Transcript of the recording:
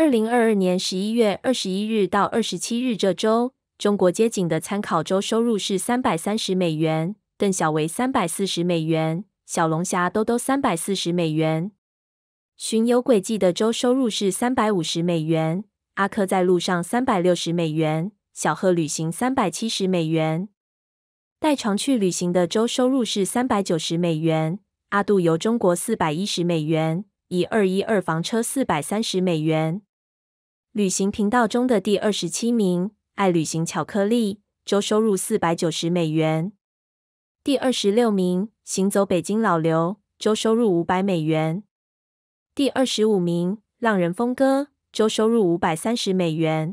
二零二二年十一月二十一日到二十七日这周，中国街景的参考周收入是三百三十美元，邓小为三百四十美元，小龙虾兜兜三百四十美元，巡游轨迹的周收入是三百五十美元，阿克在路上三百六十美元，小贺旅行三百七十美元，带床去旅行的周收入是三百九十美元，阿杜游中国四百一十美元，以二一二房车四百三十美元。旅行频道中的第二十七名，爱旅行巧克力，周收入四百九十美元；第二十六名，行走北京老刘，周收入五百美元；第二十五名，浪人峰哥，周收入五百三十美元。